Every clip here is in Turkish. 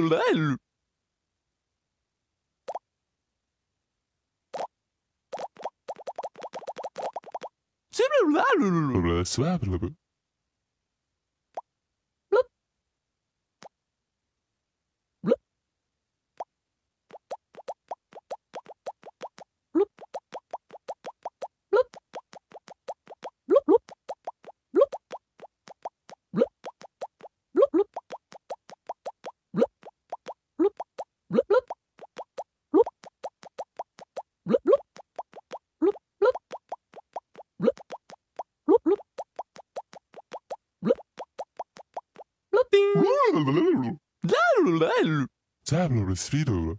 Lel. Sebebler. Svävlar du svidor?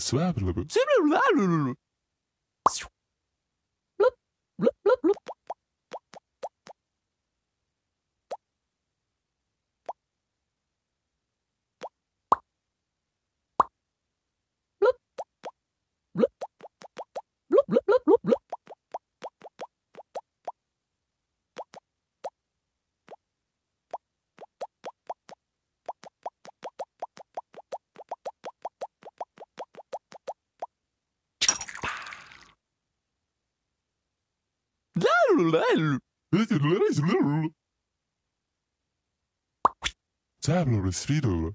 Sıra Tablet is fetal.